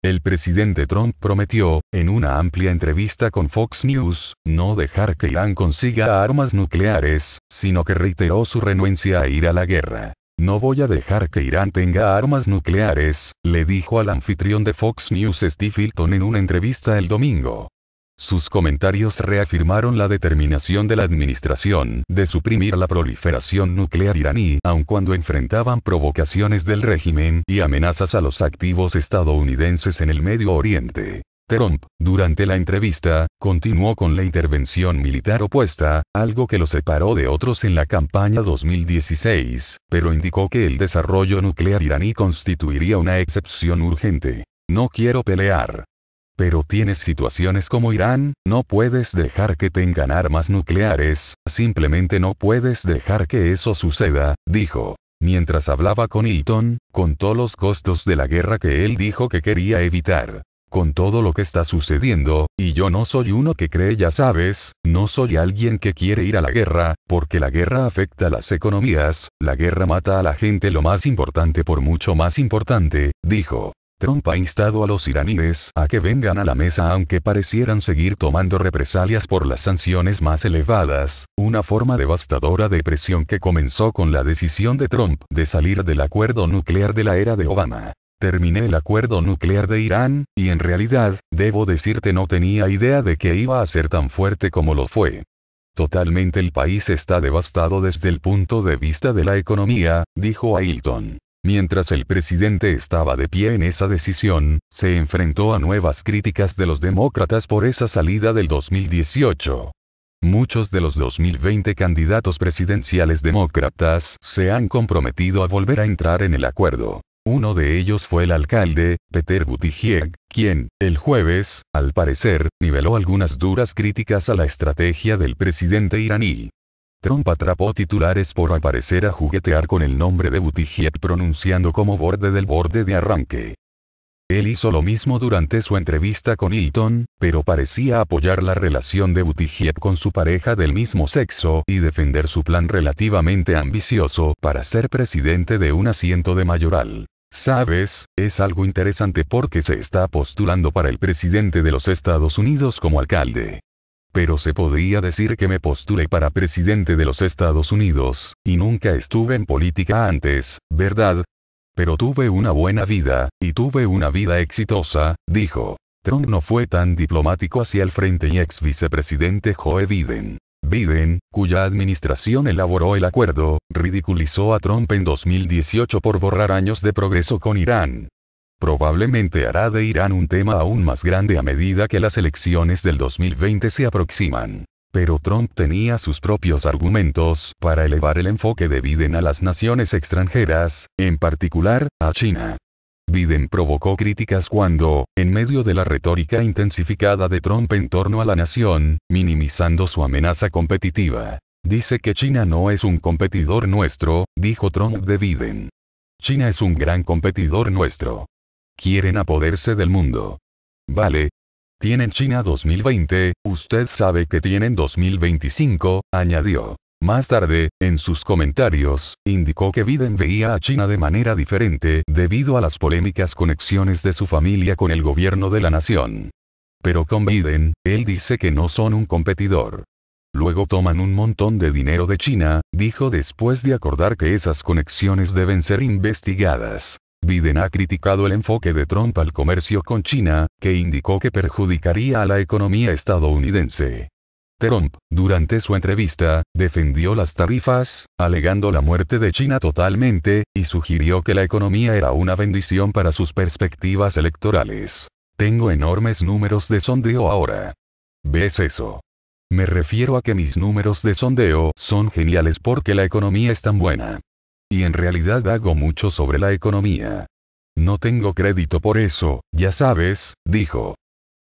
El presidente Trump prometió, en una amplia entrevista con Fox News, no dejar que Irán consiga armas nucleares, sino que reiteró su renuencia a ir a la guerra. No voy a dejar que Irán tenga armas nucleares, le dijo al anfitrión de Fox News Steve Hilton en una entrevista el domingo. Sus comentarios reafirmaron la determinación de la administración de suprimir la proliferación nuclear iraní, aun cuando enfrentaban provocaciones del régimen y amenazas a los activos estadounidenses en el Medio Oriente. Trump, durante la entrevista, continuó con la intervención militar opuesta, algo que lo separó de otros en la campaña 2016, pero indicó que el desarrollo nuclear iraní constituiría una excepción urgente. No quiero pelear, pero tienes situaciones como Irán, no puedes dejar que tengan armas nucleares, simplemente no puedes dejar que eso suceda, dijo. Mientras hablaba con Eaton, contó los costos de la guerra que él dijo que quería evitar. Con todo lo que está sucediendo, y yo no soy uno que cree ya sabes, no soy alguien que quiere ir a la guerra, porque la guerra afecta las economías, la guerra mata a la gente lo más importante por mucho más importante, dijo. Trump ha instado a los iraníes a que vengan a la mesa aunque parecieran seguir tomando represalias por las sanciones más elevadas, una forma devastadora de presión que comenzó con la decisión de Trump de salir del acuerdo nuclear de la era de Obama. Terminé el acuerdo nuclear de Irán, y en realidad, debo decirte no tenía idea de que iba a ser tan fuerte como lo fue. Totalmente el país está devastado desde el punto de vista de la economía, dijo Ailton. Mientras el presidente estaba de pie en esa decisión, se enfrentó a nuevas críticas de los demócratas por esa salida del 2018. Muchos de los 2020 candidatos presidenciales demócratas se han comprometido a volver a entrar en el acuerdo. Uno de ellos fue el alcalde, Peter Buttigieg, quien, el jueves, al parecer, niveló algunas duras críticas a la estrategia del presidente iraní. Trump atrapó titulares por aparecer a juguetear con el nombre de Buttigieg pronunciando como borde del borde de arranque. Él hizo lo mismo durante su entrevista con Hilton, pero parecía apoyar la relación de Buttigieg con su pareja del mismo sexo y defender su plan relativamente ambicioso para ser presidente de un asiento de mayoral. Sabes, es algo interesante porque se está postulando para el presidente de los Estados Unidos como alcalde pero se podría decir que me postulé para presidente de los Estados Unidos, y nunca estuve en política antes, ¿verdad? Pero tuve una buena vida, y tuve una vida exitosa, dijo. Trump no fue tan diplomático hacia el frente y ex vicepresidente Joe Biden. Biden, cuya administración elaboró el acuerdo, ridiculizó a Trump en 2018 por borrar años de progreso con Irán probablemente hará de Irán un tema aún más grande a medida que las elecciones del 2020 se aproximan. Pero Trump tenía sus propios argumentos para elevar el enfoque de Biden a las naciones extranjeras, en particular, a China. Biden provocó críticas cuando, en medio de la retórica intensificada de Trump en torno a la nación, minimizando su amenaza competitiva. Dice que China no es un competidor nuestro, dijo Trump de Biden. China es un gran competidor nuestro. Quieren apoderse del mundo. Vale. Tienen China 2020, usted sabe que tienen 2025, añadió. Más tarde, en sus comentarios, indicó que Biden veía a China de manera diferente debido a las polémicas conexiones de su familia con el gobierno de la nación. Pero con Biden, él dice que no son un competidor. Luego toman un montón de dinero de China, dijo después de acordar que esas conexiones deben ser investigadas. Biden ha criticado el enfoque de Trump al comercio con China, que indicó que perjudicaría a la economía estadounidense. Trump, durante su entrevista, defendió las tarifas, alegando la muerte de China totalmente, y sugirió que la economía era una bendición para sus perspectivas electorales. Tengo enormes números de sondeo ahora. ¿Ves eso? Me refiero a que mis números de sondeo son geniales porque la economía es tan buena. Y en realidad hago mucho sobre la economía. No tengo crédito por eso, ya sabes, dijo.